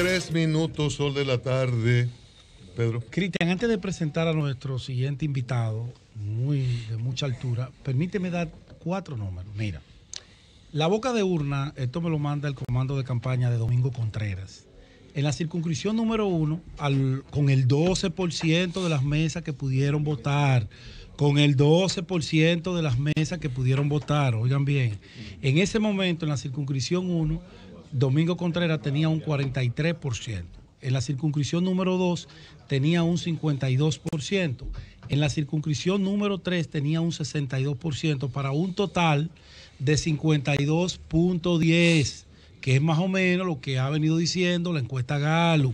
Tres minutos, sol de la tarde. Pedro. Cristian, antes de presentar a nuestro siguiente invitado, muy de mucha altura, permíteme dar cuatro números. Mira, la boca de urna, esto me lo manda el comando de campaña de Domingo Contreras. En la circunscripción número uno, con el 12% de las mesas que pudieron votar, con el 12% de las mesas que pudieron votar, oigan bien, en ese momento, en la circunscripción uno Domingo Contreras tenía un 43%. En la circunscripción número 2 tenía un 52%. En la circunscripción número 3 tenía un 62% para un total de 52.10, que es más o menos lo que ha venido diciendo la encuesta Galo,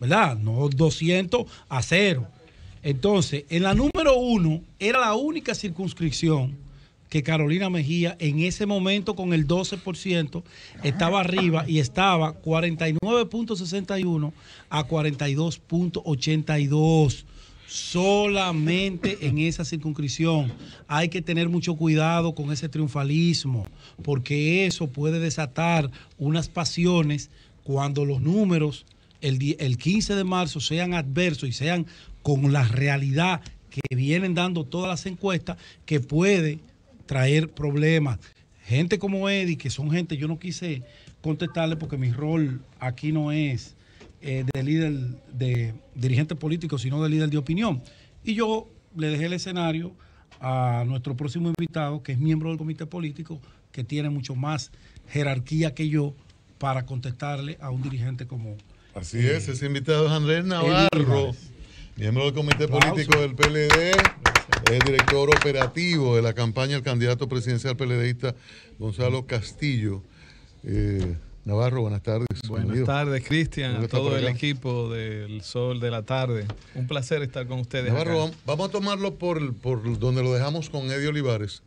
¿verdad? No 200 a 0. Entonces, en la número 1 era la única circunscripción que Carolina Mejía en ese momento con el 12% estaba arriba y estaba 49.61 a 42.82 solamente en esa circunscripción. Hay que tener mucho cuidado con ese triunfalismo, porque eso puede desatar unas pasiones cuando los números el, el 15 de marzo sean adversos y sean con la realidad que vienen dando todas las encuestas, que puede traer problemas. Gente como Eddie, que son gente, yo no quise contestarle porque mi rol aquí no es eh, de líder, de dirigente político, sino de líder de opinión. Y yo le dejé el escenario a nuestro próximo invitado, que es miembro del comité político, que tiene mucho más jerarquía que yo para contestarle a un dirigente como. Así es, eh, ese invitado es Andrés Navarro, miembro del comité político del PLD es director operativo de la campaña del candidato presidencial PLDista Gonzalo Castillo. Eh, Navarro, buenas tardes. Buenas tardes, Cristian, a todo el equipo del Sol de la Tarde. Un placer estar con ustedes. Navarro, vamos a tomarlo por, donde lo dejamos con Eddie Olivares.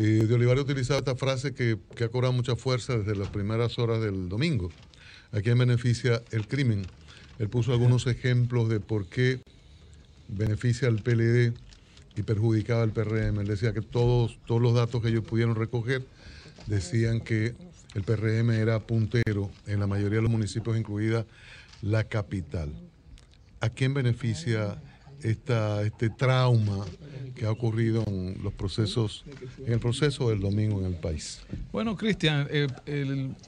Eh, Eddie Olivares utilizaba esta frase que, que, ha cobrado mucha fuerza desde las primeras horas del domingo. ¿A quién beneficia el crimen? Él puso algunos ejemplos de por qué beneficia al PLD y perjudicaba al PRM. Él decía que todos, todos los datos que ellos pudieron recoger decían que el PRM era puntero en la mayoría de los municipios, incluida la capital. ¿A quién beneficia esta, este trauma que ha ocurrido en los procesos, en el proceso del domingo en el país? Bueno, Cristian, eh,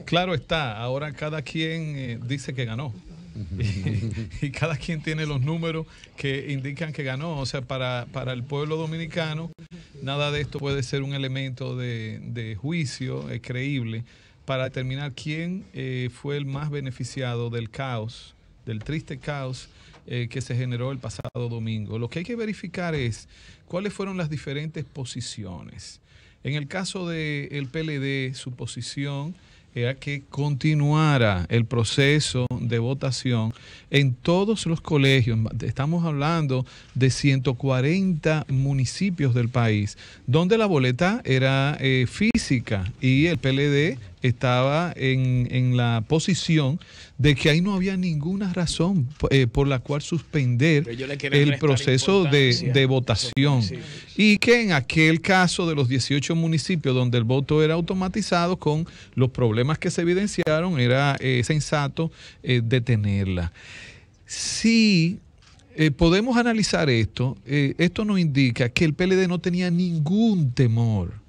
claro está, ahora cada quien eh, dice que ganó. y, cada quien tiene los números que indican que ganó. O sea, para, el pueblo dominicano, nada de esto puede ser un elemento de, juicio creíble para determinar quién eh, fue el más beneficiado del caos, del triste caos eh, que se generó el pasado domingo. Lo que hay que verificar es cuáles fueron las diferentes posiciones. En el caso del el PLD, su posición era que continuara el proceso de votación en todos los colegios. Estamos hablando de 140 municipios del país, donde la boleta era eh, física y el PLD estaba en, la posición de que ahí no había ninguna razón eh, por la cual suspender el proceso de, votación. Y que en aquel caso de los 18 municipios donde el voto era automatizado, con los problemas que se evidenciaron, era eh, sensato eh, detenerla. Si podemos analizar esto, esto nos indica que el PLD no tenía ningún temor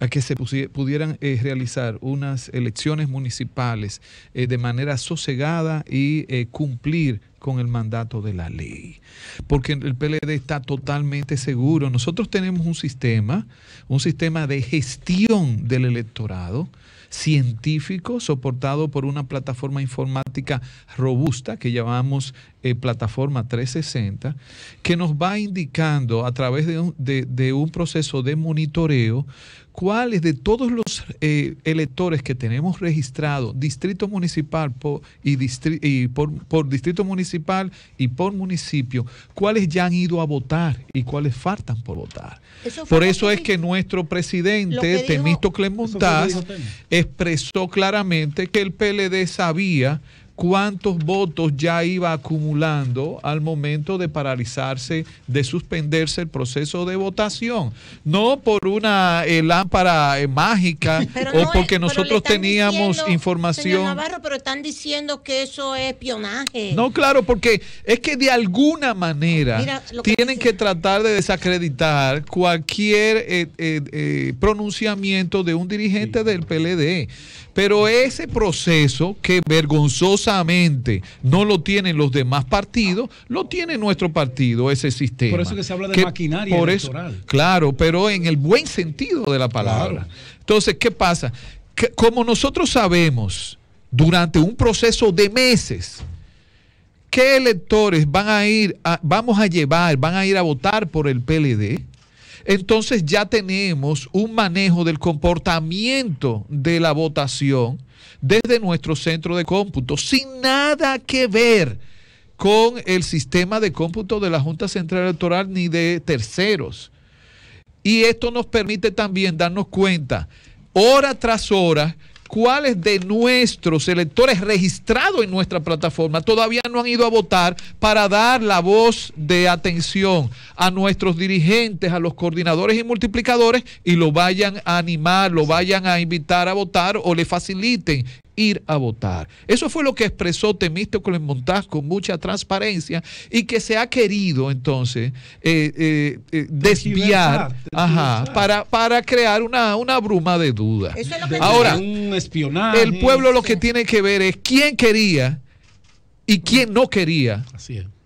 a que se pudieran eh, realizar unas elecciones municipales eh, de manera sosegada y eh, cumplir con el mandato de la ley. Porque el PLD está totalmente seguro. Nosotros tenemos un sistema, un sistema de gestión del electorado científico soportado por una plataforma informática robusta que llamamos eh, plataforma 360, que nos va indicando a través de un, proceso de monitoreo cuáles de todos los eh, electores que tenemos registrado, distrito municipal por, y, por, distrito municipal y por municipio, cuáles ya han ido a votar y cuáles faltan por votar. por eso es que nuestro presidente, Temisto Clemontaz, expresó claramente que el PLD sabía cuántos votos ya iba acumulando al momento de paralizarse, de suspenderse el proceso de votación. No por una eh, lámpara eh, mágica o porque nosotros teníamos información. pero están diciendo que eso es espionaje. No, claro, porque es que de alguna manera tienen que tratar de desacreditar cualquier eh, pronunciamiento de un dirigente del PLD. Pero ese proceso que vergonzosamente no lo tienen los demás partidos, lo tiene nuestro partido, ese sistema. Por eso que se habla de maquinaria electoral. claro, pero en el buen sentido de la palabra. Entonces, ¿qué pasa? como nosotros sabemos, durante un proceso de meses, ¿qué electores van a ir, vamos a llevar, van a ir a votar por el PLD? entonces ya tenemos un manejo del comportamiento de la votación desde nuestro centro de cómputo, sin nada que ver con el sistema de cómputo de la Junta Central Electoral ni de terceros. Y esto nos permite también darnos cuenta, hora tras hora, cuáles de nuestros electores registrados en nuestra plataforma todavía no han ido a votar para dar la voz de atención a nuestros dirigentes, a los coordinadores y multiplicadores y lo vayan a animar, lo vayan a invitar a votar o le faciliten ir a votar. Eso fue lo que expresó Temístocles Montaz con mucha transparencia y que se ha querido entonces eh, eh, eh, desviar para, crear una, bruma de duda. Ahora, un espionaje, el pueblo lo que tiene que ver es quién quería y quién no quería.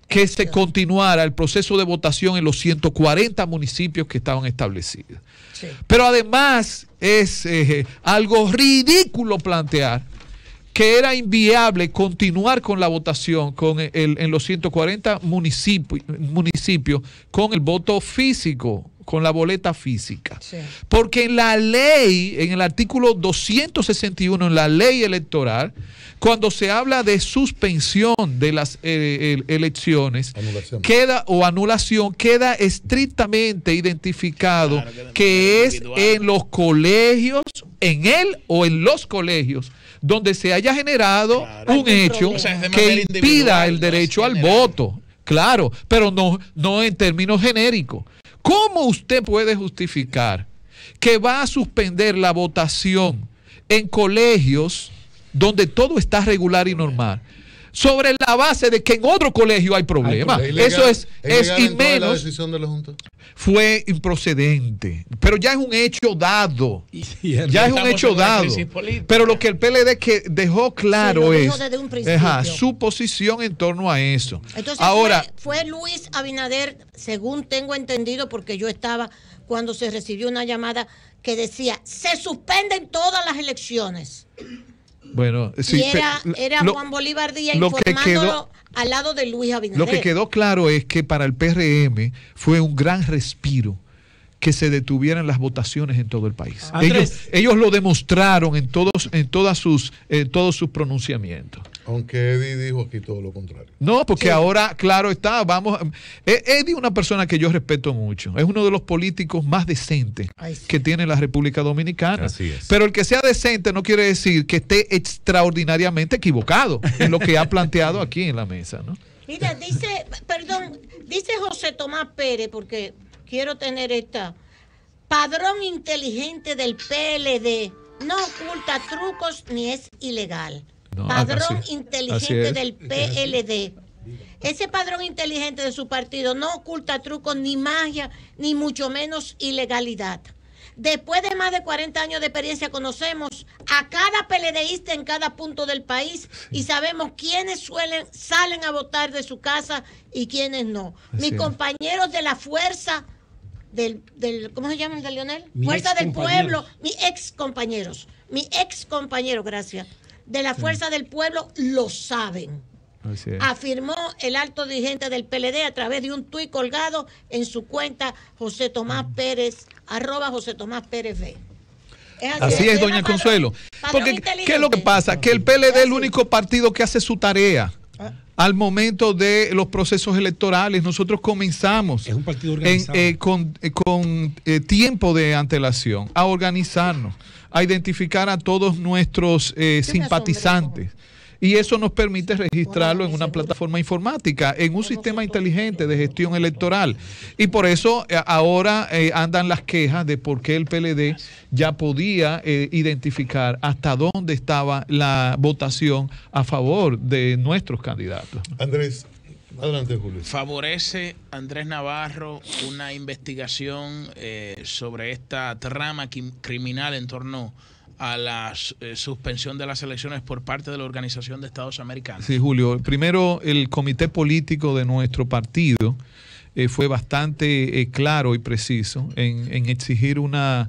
que se continuara el proceso de votación en los 140 municipios que estaban establecidos. Pero además es algo ridículo plantear que era inviable continuar con la votación con en los 140 municipios con el voto físico, con la boleta física. Porque en la ley, en el artículo 261, en la ley electoral, cuando se habla de suspensión de las eh, elecciones, queda o anulación, queda estrictamente identificado que, es en los colegios, en él o en los colegios donde se haya generado un hecho que impida el derecho al voto. Claro, pero no, no en términos genéricos. ¿Cómo usted puede justificar que va a suspender la votación en colegios donde todo está regular y normal? sobre la base de que en otro colegio hay problemas. Eso es, Fue improcedente, pero ya es un hecho dado. ya es un hecho dado. Pero lo que el PLD que dejó claro es su posición en torno a eso. Entonces, Ahora fue, fue Luis Abinader, según tengo entendido, porque yo estaba cuando se recibió una llamada que decía, se suspenden todas las elecciones. Bueno, eh, y era, Juan Bolívar Díaz quedó, al lado de Luis Abinader. Lo que quedó claro es que para el PRM fue un gran respiro que se detuvieran las votaciones en todo el país. Ellos, ellos, lo demostraron en todos, en todas sus, en todos sus pronunciamientos. Aunque Eddie dijo aquí todo lo contrario. No, porque ahora, claro está, vamos. Eh, Eddie es una persona que yo respeto mucho. Es uno de los políticos más decentes que tiene la República Dominicana. Así es. Pero el que sea decente no quiere decir que esté extraordinariamente equivocado en lo que ha planteado aquí en la mesa, ¿no? Mira, dice, perdón, dice José Tomás Pérez, porque quiero tener esta. Padrón inteligente del PLD no oculta trucos ni es ilegal. Ah, padrón inteligente del PLD. Ese padrón inteligente de su partido no oculta trucos ni magia, ni mucho menos ilegalidad. Después de más de 40 años de experiencia conocemos a cada PLDista en cada punto del país y sabemos quiénes suelen salen a votar de su casa y quiénes no. Mis compañeros de la fuerza del, ¿cómo se llama el de Leonel? fuerza del pueblo, mis ex compañeros, mi ex compañero, gracias de la fuerza del pueblo lo saben. Afirmó el alto dirigente del PLD a través de un tuit colgado en su cuenta José Tomás Pérez, arroba José Tomás Pérez B. así, es, doña Consuelo. Porque, ¿qué es lo que pasa? Que el PLD es el único partido que hace su tarea al momento de los procesos electorales. Nosotros comenzamos eh, con, eh, eh, tiempo de antelación a organizarnos, a identificar a todos nuestros simpatizantes y eso nos permite registrarlo en una plataforma informática, en un sistema inteligente de gestión electoral. Y por eso eh, ahora eh, andan las quejas de por qué el PLD ya podía eh, identificar hasta dónde estaba la votación a favor de nuestros candidatos. Andrés, Adelante, Julio. Favorece Andrés Navarro una investigación sobre esta trama criminal en torno a la eh, suspensión de las elecciones por parte de la Organización de Estados Americanos. Sí, Julio. Primero, el comité político de nuestro partido eh, fue bastante eh, claro y preciso en, exigir una,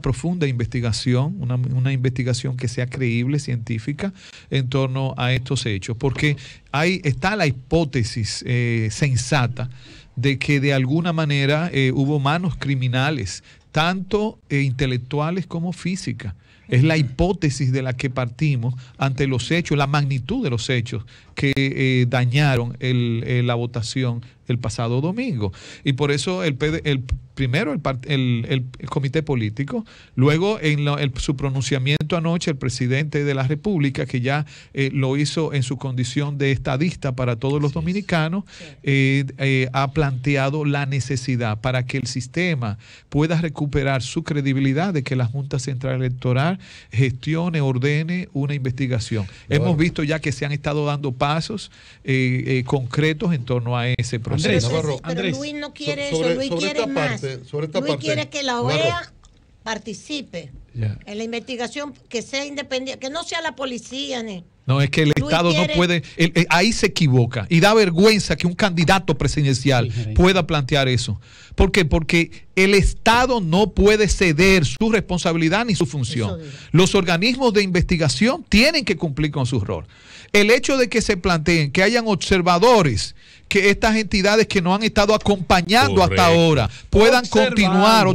profunda investigación, una, investigación que sea creíble, científica, en torno a estos hechos, porque ahí está la hipótesis sensata de que de alguna manera hubo manos criminales tanto intelectuales como físicas, es la hipótesis de la que partimos ante los hechos, la magnitud de los hechos que eh, dañaron eh, la votación el pasado domingo. Y por eso el, el primero el, el, comité político, luego en su pronunciamiento anoche el presidente de la República, que ya eh, lo hizo en su condición de estadista para todos los dominicanos, eh, eh, ha planteado la necesidad para que el sistema pueda recuperar su credibilidad de que la Junta Central Electoral gestione, ordene una investigación. Hemos visto ya que se han estado dando pasos concretos en torno a ese proceso pero Luis no quiere eso, Luis quiere más. Luis quiere que la OEA participe en la investigación, que sea independiente, que no sea la policía No, es que el Estado no puede, ahí se equivoca y da vergüenza que un candidato presidencial pueda plantear eso. ¿Por qué? Porque el Estado no puede ceder su responsabilidad ni su función. Los organismos de investigación tienen que cumplir con su rol. El hecho de que se planteen que hayan observadores que estas entidades que no han estado acompañando hasta ahora puedan continuar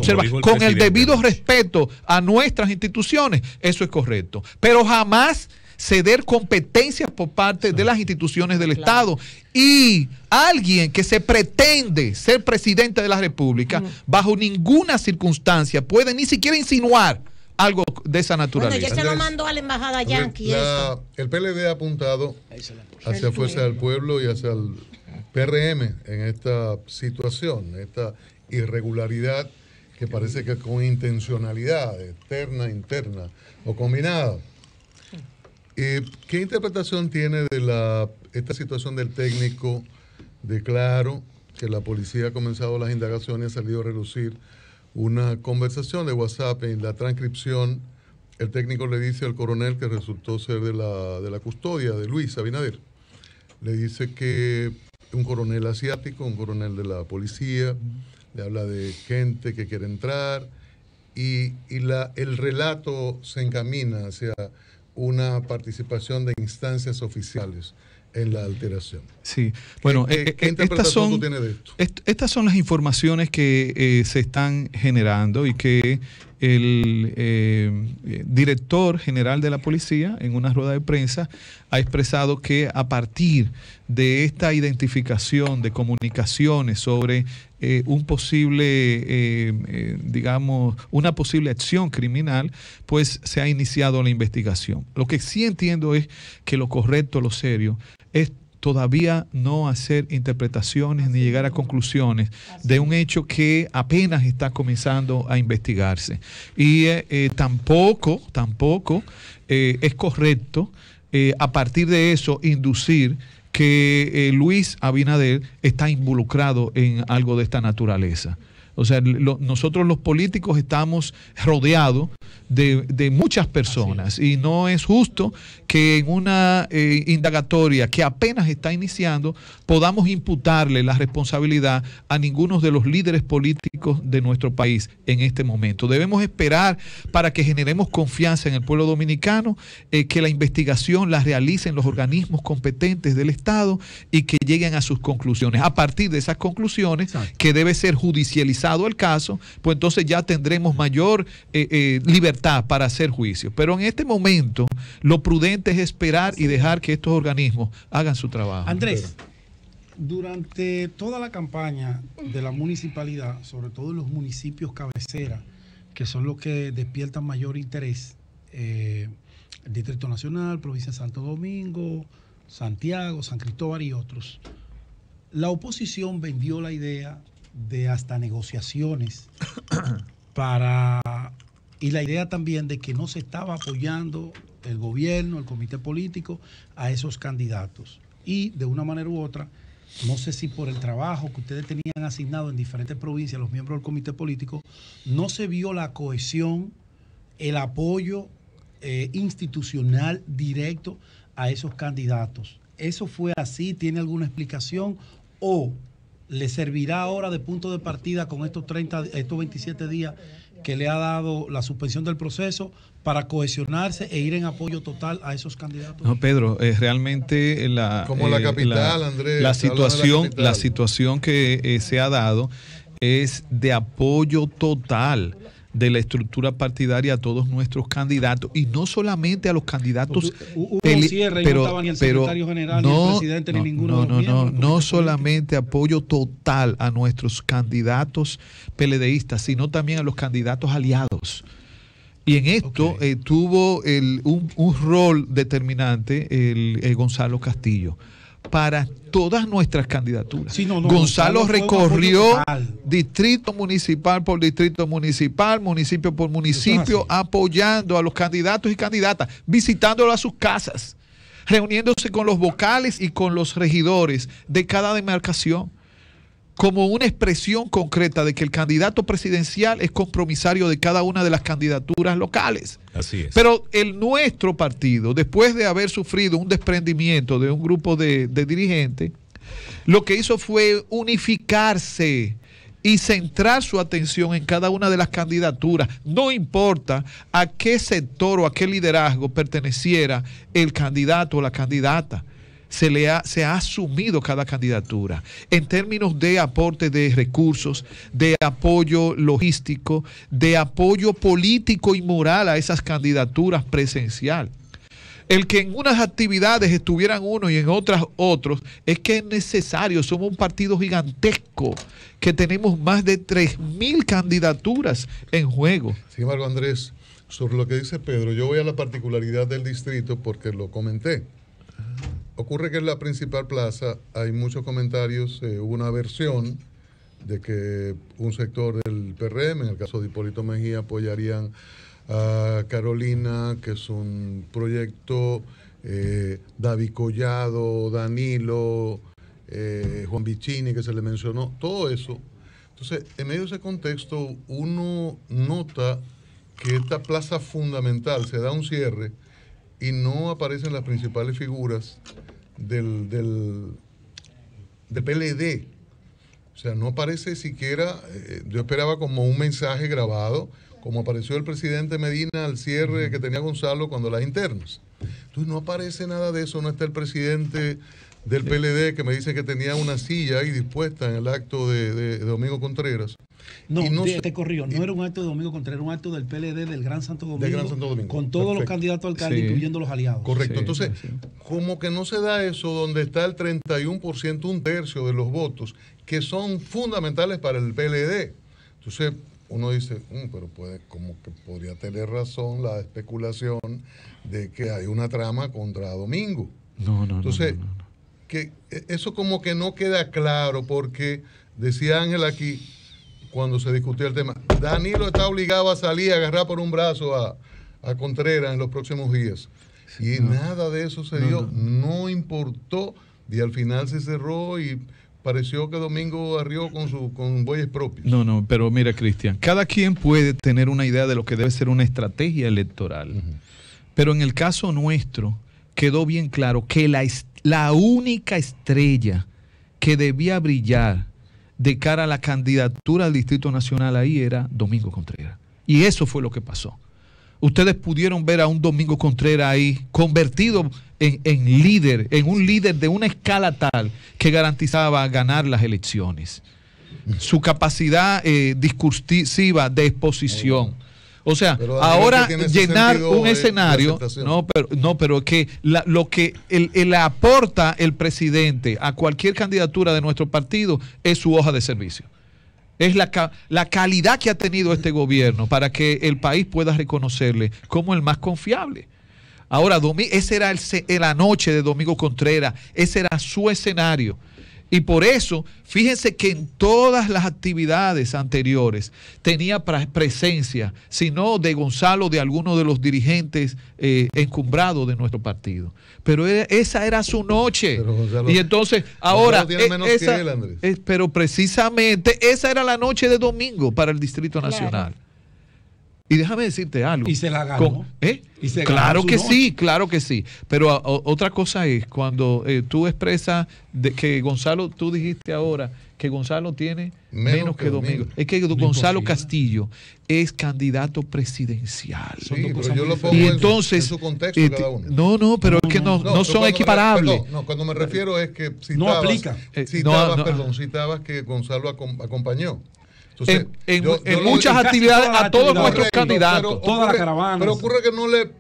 con el debido respeto a nuestras instituciones. Eso es correcto. Pero jamás ceder competencias por parte de las instituciones del Estado. Y alguien que se pretende ser presidente de la República, bajo ninguna circunstancia puede ni siquiera insinuar algo de esa naturaleza. el PLD ha apuntado hacia fuerza del pueblo y hacia el PRM en esta situación, esta irregularidad que parece que con intencionalidad externa, interna o combinada. Eh, ¿Qué interpretación tiene de la, esta situación del técnico de Claro, que la policía ha comenzado las indagaciones y ha salido a relucir una conversación de WhatsApp en la transcripción? El técnico le dice al coronel que resultó ser de la, de la custodia de Luis Abinader. Le dice que un coronel asiático, un coronel de la policía, le habla de gente que quiere entrar y, la, el relato se encamina hacia una participación de instancias oficiales en la alteración. Sí, bueno, ¿Qué, eh, eh, estas, son, de esto? estas son las informaciones que eh, se están generando y que el eh, director general de la policía en una rueda de prensa ha expresado que a partir de esta identificación de comunicaciones sobre eh, un posible, eh, digamos, una posible acción criminal, pues se ha iniciado la investigación. Lo que sí entiendo es que lo correcto, lo serio, es todavía no hacer interpretaciones ni llegar a conclusiones de un hecho que apenas está comenzando a investigarse. Y eh, eh, tampoco, tampoco eh, es correcto a partir de eso inducir que Luis Abinader está involucrado en algo de esta naturaleza. O sea, nosotros los políticos estamos rodeados de, muchas personas y no es justo que en una eh, indagatoria que apenas está iniciando podamos imputarle la responsabilidad a ninguno de los líderes políticos de nuestro país en este momento. Debemos esperar para que generemos confianza en el pueblo dominicano, eh, que la investigación la realicen los organismos competentes del Estado y que lleguen a sus conclusiones. A partir de esas conclusiones, que debe ser judicializada el caso, pues entonces ya tendremos mayor eh, eh, libertad para hacer juicio. Pero en este momento lo prudente es esperar y dejar que estos organismos hagan su trabajo. Andrés, durante toda la campaña de la municipalidad, sobre todo en los municipios cabecera, que son los que despiertan mayor interés, eh, el Distrito Nacional, Provincia de Santo Domingo, Santiago, San Cristóbal y otros, la oposición vendió la idea de hasta negociaciones para y la idea también de que no se estaba apoyando el gobierno, el comité político a esos candidatos. Y de una manera u otra, no sé si por el trabajo que ustedes tenían asignado en diferentes provincias, los miembros del comité político, no se vio la cohesión, el apoyo eh, institucional directo a esos candidatos. ¿Eso fue así? ¿Tiene alguna explicación? ¿O le servirá ahora de punto de partida con estos 30, estos 27 días que le ha dado la suspensión del proceso para cohesionarse e ir en apoyo total a esos candidatos. No, Pedro, eh, realmente eh, la como la eh, capital, la, Andrés, la situación, la, situación que se ha dado es de apoyo total de la estructura partidaria a todos nuestros candidatos y no solamente a los candidatos hubo cierre pero, no ni el secretario general ni el presidente ni ninguno no, de no, no, no solamente apoyo total a nuestros candidatos peledeístas sino también a los candidatos aliados y en esto eh, tuvo un, rol determinante el eh, Gonzalo Castillo para todas nuestras candidaturas. Gonzalo, recorrió distrito municipal por distrito municipal, municipio por municipio, apoyando a los candidatos y candidatas, visitándolos a sus casas, reuniéndose con los vocales y con los regidores de cada demarcación como una expresión concreta de que el candidato presidencial es compromisario de cada una de las candidaturas locales. Así es. Pero el nuestro partido, después de haber sufrido un desprendimiento de un grupo de, de dirigentes, lo que hizo fue unificarse y centrar su atención en cada una de las candidaturas, no importa a qué sector o a qué liderazgo perteneciera el candidato o la candidata se, le ha, se ha asumido cada candidatura en términos de aporte de recursos, de apoyo logístico, de apoyo político y moral a esas candidaturas presencial. El que en unas actividades estuvieran uno y en otras otros, es que es necesario. Somos un partido gigantesco que tenemos más de mil candidaturas en juego. Sin embargo, Andrés, sobre lo que dice Pedro, yo voy a la particularidad del distrito porque lo comenté. Ocurre que en la principal plaza hay muchos comentarios, eh, hubo una versión de que un sector del PRM, en el caso de Hipólito Mejía, apoyarían a Carolina, que es un proyecto, eh, David Collado, Danilo, eh, Juan Bicini, que se le mencionó, todo eso. Entonces, en medio de ese contexto, uno nota que esta plaza fundamental se da un cierre y no aparecen las principales figuras del, del, del PLD. O sea, no aparece siquiera, eh, yo esperaba como un mensaje grabado, como apareció el presidente Medina al cierre que tenía Gonzalo cuando las internos. Entonces no aparece nada de eso, no está el presidente del PLD que me dice que tenía una silla ahí dispuesta en el acto de, Domingo Contreras. No, no te, te corrió, no era un acto de Domingo Contreras, era un acto del PLD del Gran Santo Domingo. Con todos los candidatos alcaldes, sí. incluyendo los aliados. Correcto, entonces, como que no se da eso donde está el 31%, un tercio de los votos, que son fundamentales para el PLD. Entonces, uno dice, mm, pero puede, como que podría tener razón la especulación de que hay una trama contra Domingo. No, no, Entonces, no, no, no que e, eso como que no queda claro porque decía Ángel aquí cuando se discutió el tema, Danilo está obligado a salir a agarrar por un brazo a, a Contreras en los próximos días. y nada de eso se dio, no. importó y al final se cerró y pareció que Domingo arrió con su con bueyes propios. No, no, pero mira, Cristian, cada quien puede tener una idea de lo que debe ser una estrategia electoral. Pero en el caso nuestro, quedó bien claro que la, la única estrella que debía brillar de cara a la candidatura al Distrito Nacional ahí era Domingo Contreras. Y eso fue lo que pasó. Ustedes pudieron ver a un Domingo Contreras ahí convertido en, líder, en un líder de una escala tal que garantizaba ganar las elecciones. Su capacidad eh, discursiva de exposición, o sea, ahora llenar un escenario, no, pero no, pero que lo que le aporta el presidente a cualquier candidatura de nuestro partido es su hoja de servicio es la, la, calidad que ha tenido este gobierno para que el país pueda reconocerle como el más confiable. Ahora, ese era el, la noche de Domingo Contreras, ese era su escenario. Y por eso, fíjense que en todas las actividades anteriores tenía presencia, si no de Gonzalo, de alguno de los dirigentes eh, encumbrados de nuestro partido. Pero esa era su noche. y entonces, ahora. Eh, eh, pero precisamente esa era la noche de domingo para el Distrito Nacional. Y déjame decirte algo. Y se la ¿eh? claro que sí, claro que sí. Pero ah, otra cosa es cuando eh, tú expresas que Gonzalo, tú dijiste ahora que Gonzalo tiene menos, que, Domingo. Es que Gonzalo Castillo es candidato presidencial. pero y entonces, eh, No, no, pero es que no, son equiparables. no, cuando me refiero es que no aplica. Citabas, perdón, citabas que Gonzalo acompañó en, muchas actividades a todos nuestros candidatos. Toda Pero ocurre que no le,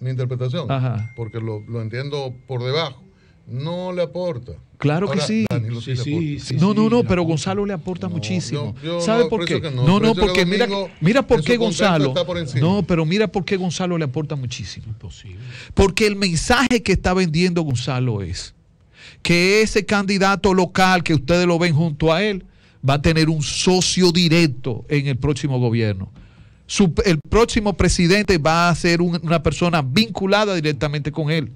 mi interpretación, porque lo, entiendo por debajo, no le aporta. Claro que sí. no, no, no, pero Gonzalo le aporta muchísimo. ¿Sabe por qué? No, no, porque mira, mira por qué Gonzalo. no, pero mira por qué Gonzalo le aporta muchísimo. Imposible. Porque el mensaje que está vendiendo Gonzalo es que ese candidato local que ustedes lo ven junto a él va a tener un socio directo en el próximo gobierno. el próximo presidente va a ser una persona vinculada directamente con él.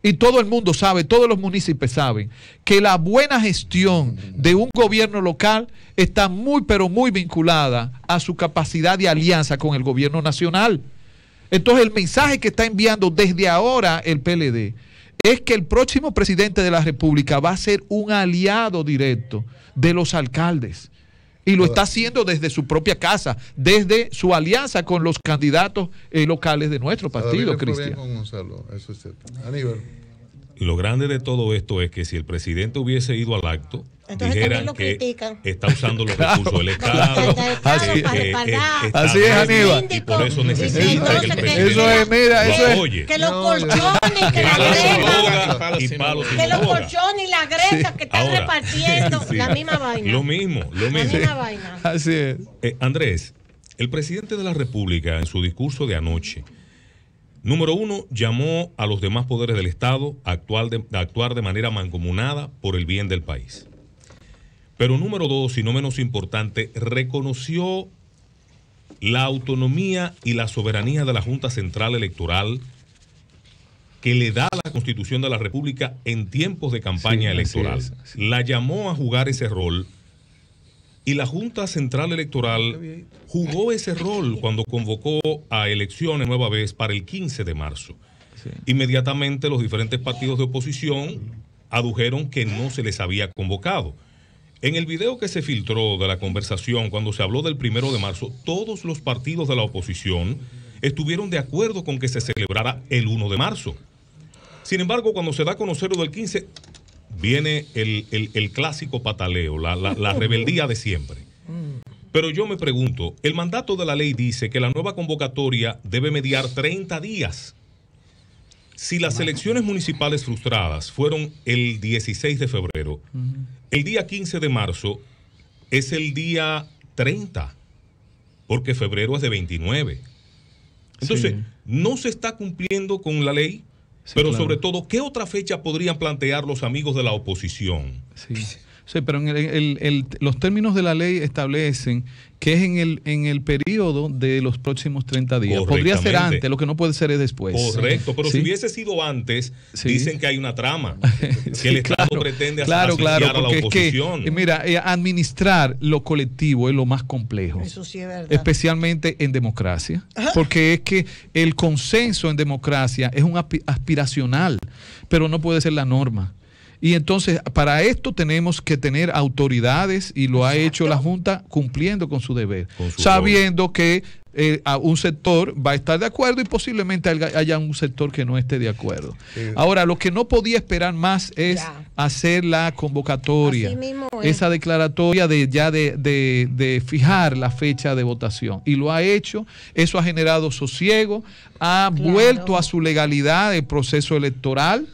Y todo el mundo sabe, todos los municipios saben, que la buena gestión de un gobierno local está muy, pero muy vinculada a su capacidad de alianza con el gobierno nacional. Entonces el mensaje que está enviando desde ahora el PLD es que el próximo presidente de la República va a ser un aliado directo de los alcaldes. Y lo está haciendo desde su propia casa, desde su alianza con los candidatos eh, locales de nuestro partido, Cristian. Lo grande de todo esto es que si el presidente hubiese ido al acto, entonces dijeran lo critican. está usando los recursos del Estado. Así, eh, eh, eh, así es, Aníbal. Y por eso necesita que el presidente eso es, mira, eso es. Que los colchones, que la greja. Que los colchones y la greja que están repartiendo. La misma vaina. Lo mismo, lo mismo. misma vaina. Así es. Andrés, el presidente de la República, en su discurso de anoche, Número uno, llamó a los demás poderes del Estado a actuar de, a actuar de manera mancomunada por el bien del país. Pero número dos, y no menos importante, reconoció la autonomía y la soberanía de la Junta Central Electoral que le da la Constitución de la República en tiempos de campaña electoral. La llamó a jugar ese rol y la Junta Central Electoral jugó ese rol cuando convocó a elecciones nueva vez para el 15 de marzo. Inmediatamente los diferentes partidos de oposición adujeron que no se les había convocado. En el video que se filtró de la conversación cuando se habló del primero de marzo, todos los partidos de la oposición estuvieron de acuerdo con que se celebrara el 1 de marzo. Sin embargo, cuando se da a conocer lo del 15, viene el, clásico pataleo, la, la rebeldía de siempre. Pero yo me pregunto, el mandato de la ley dice que la nueva convocatoria debe mediar 30 días si las elecciones municipales frustradas fueron el 16 de febrero, el día 15 de marzo es el día 30, porque febrero es de 29. Entonces, no se está cumpliendo con la ley, pero sobre todo, ¿qué otra fecha podrían plantear los amigos de la oposición? Sí, pero en el, los términos de la ley establecen que es en el, en el periodo de los próximos 30 días. Podría ser antes, lo que no puede ser es después. Correcto, pero si hubiese sido antes, dicen que hay una trama, que el Estado pretende claro, claro, a la oposición. que, eh, mira, eh, administrar lo colectivo es lo más complejo. Especialmente en democracia, porque es que el consenso en democracia es un aspiracional, pero no puede ser la norma. Y entonces, para esto tenemos que tener autoridades, y lo ha hecho la Junta cumpliendo con su deber, sabiendo que eh, un sector va a estar de acuerdo y posiblemente haya un sector que no esté de acuerdo. Ahora, lo que no podía esperar más es hacer la convocatoria, esa declaratoria de ya de, fijar la fecha de votación. Y lo ha hecho, eso ha generado sosiego, ha vuelto a su legalidad el proceso electoral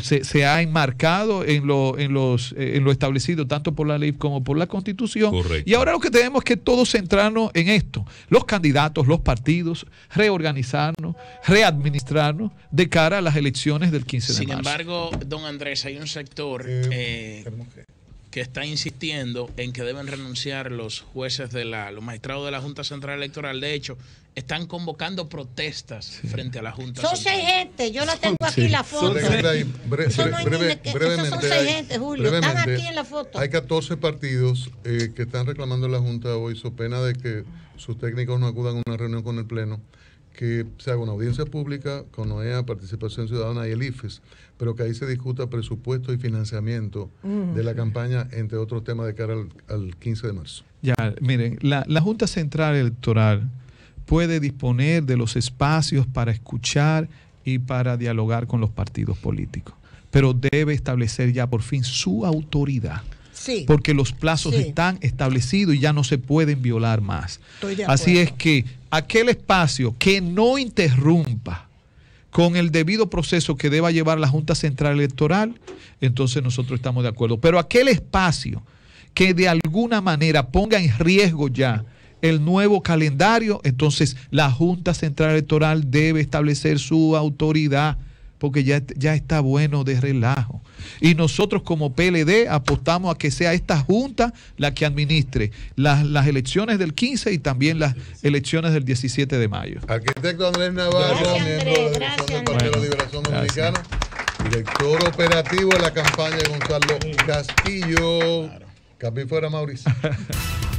se, ha enmarcado en lo, en, los, eh, lo establecido tanto por la ley como por la constitución. Y ahora lo que tenemos es que todos centrarnos en esto, los candidatos, los partidos, reorganizarnos, readministrarnos de cara a las elecciones del 15 de marzo. Sin embargo, don Andrés, hay un sector... Eh, eh, que está insistiendo en que deben renunciar los jueces de la, los magistrados de la Junta Central Electoral. De hecho, están convocando protestas frente a la Junta son Central. Son seis gente, yo no tengo aquí la foto. Son, hay, brevemente, son seis gente, Julio. están aquí en la foto. Hay 14 partidos eh, que están reclamando la Junta hoy, so pena de que sus técnicos no acudan a una reunión con el Pleno que se haga una audiencia pública con OEA, Participación Ciudadana y el IFES, pero que ahí se discuta presupuesto y financiamiento mm. de la campaña, entre otros temas de cara al, 15 de marzo. Ya, miren, la Junta Central Electoral puede disponer de los espacios para escuchar y para dialogar con los partidos políticos, pero debe establecer ya por fin su autoridad porque los plazos están establecidos y ya no se pueden violar más. Así es que aquel espacio que no interrumpa con el debido proceso que deba llevar la Junta Central Electoral, entonces nosotros estamos de acuerdo. Pero aquel espacio que de alguna manera ponga en riesgo ya el nuevo calendario, entonces la Junta Central Electoral debe establecer su autoridad porque ya, ya está bueno de relajo. Y nosotros como PLD apostamos a que sea esta Junta la que administre las, elecciones del 15 y también las elecciones del 17 de mayo. Arquitecto Andrés Navarro, del Partido de Liberación Dominicana, director operativo de la campaña de Gonzalo Castillo. Claro. fuera Mauricio.